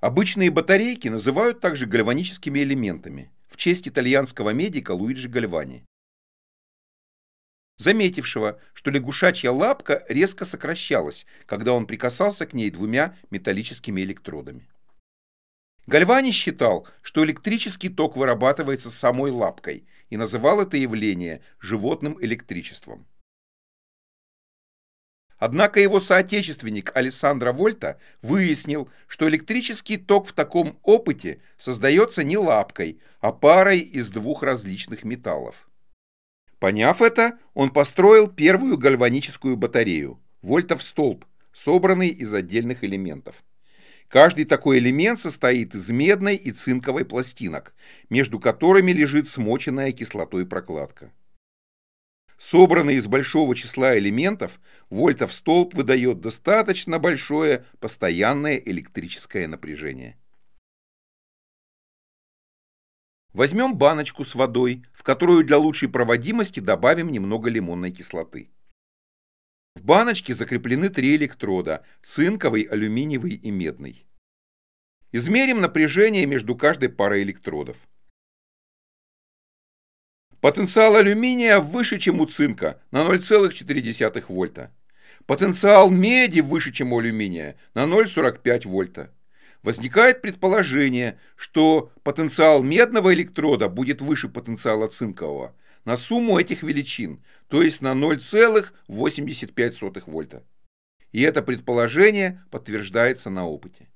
Обычные батарейки называют также гальваническими элементами в честь итальянского медика Луиджи Гальвани, заметившего, что лягушачья лапка резко сокращалась, когда он прикасался к ней двумя металлическими электродами. Гальвани считал, что электрический ток вырабатывается самой лапкой и называл это явление животным электричеством. Однако его соотечественник Александра Вольта выяснил, что электрический ток в таком опыте создается не лапкой, а парой из двух различных металлов. Поняв это, он построил первую гальваническую батарею – вольтов столб, собранный из отдельных элементов. Каждый такой элемент состоит из медной и цинковой пластинок, между которыми лежит смоченная кислотой прокладка. Собранный из большого числа элементов, вольтов столб выдает достаточно большое постоянное электрическое напряжение. Возьмем баночку с водой, в которую для лучшей проводимости добавим немного лимонной кислоты. В баночке закреплены три электрода – цинковый, алюминиевый и медный. Измерим напряжение между каждой парой электродов. Потенциал алюминия выше, чем у цинка, на 0,4 вольта. Потенциал меди выше, чем у алюминия, на 0,45 вольта. Возникает предположение, что потенциал медного электрода будет выше потенциала цинкового на сумму этих величин, то есть на 0,85 вольта. И это предположение подтверждается на опыте.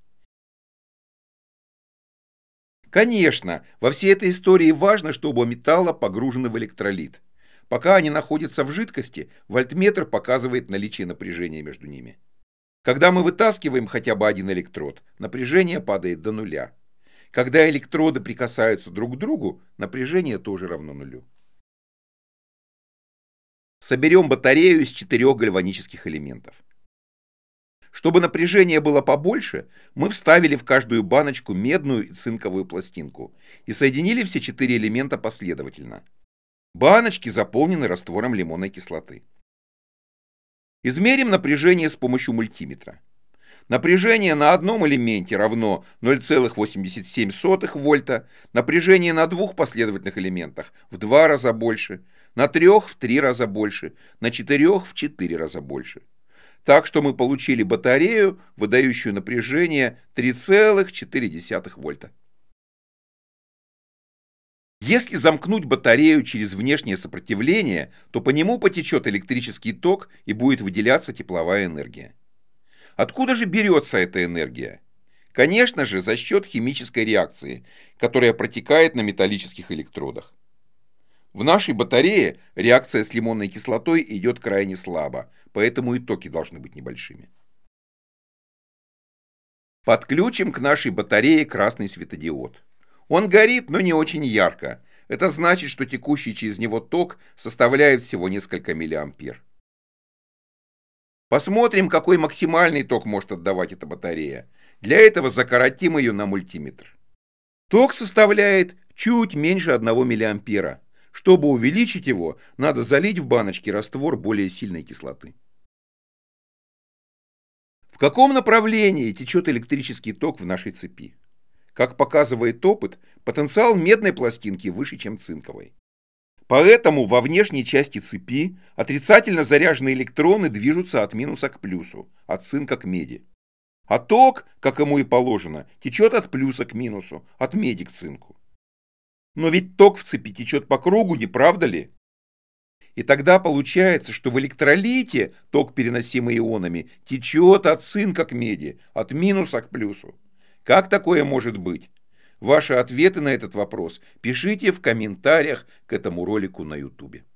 Конечно, во всей этой истории важно, чтобы металла погружены в электролит. Пока они находятся в жидкости, вольтметр показывает наличие напряжения между ними. Когда мы вытаскиваем хотя бы один электрод, напряжение падает до нуля. Когда электроды прикасаются друг к другу, напряжение тоже равно нулю. Соберем батарею из четырех гальванических элементов. Чтобы напряжение было побольше, мы вставили в каждую баночку медную и цинковую пластинку и соединили все четыре элемента последовательно. Баночки заполнены раствором лимонной кислоты. Измерим напряжение с помощью мультиметра. Напряжение на одном элементе равно 0,87 вольта, напряжение на двух последовательных элементах в два раза больше, на трех в три раза больше, на четырех в четыре раза больше. Так что мы получили батарею, выдающую напряжение 3,4 вольта. Если замкнуть батарею через внешнее сопротивление, то по нему потечет электрический ток и будет выделяться тепловая энергия. Откуда же берется эта энергия? Конечно же, за счет химической реакции, которая протекает на металлических электродах. В нашей батарее реакция с лимонной кислотой идет крайне слабо, поэтому и токи должны быть небольшими. Подключим к нашей батарее красный светодиод. Он горит, но не очень ярко. Это значит, что текущий через него ток составляет всего несколько миллиампер. Посмотрим, какой максимальный ток может отдавать эта батарея. Для этого закоротим ее на мультиметр. Ток составляет чуть меньше 1 миллиампера. Чтобы увеличить его, надо залить в баночки раствор более сильной кислоты. В каком направлении течет электрический ток в нашей цепи? Как показывает опыт, потенциал медной пластинки выше, чем цинковой. Поэтому во внешней части цепи отрицательно заряженные электроны движутся от минуса к плюсу, от цинка к меди. А ток, как ему и положено, течет от плюса к минусу, от меди к цинку. Но ведь ток в цепи течет по кругу, не правда ли? И тогда получается, что в электролите ток, переносимый ионами, течет от цинка к меди, от минуса к плюсу. Как такое может быть? Ваши ответы на этот вопрос пишите в комментариях к этому ролику на YouTube.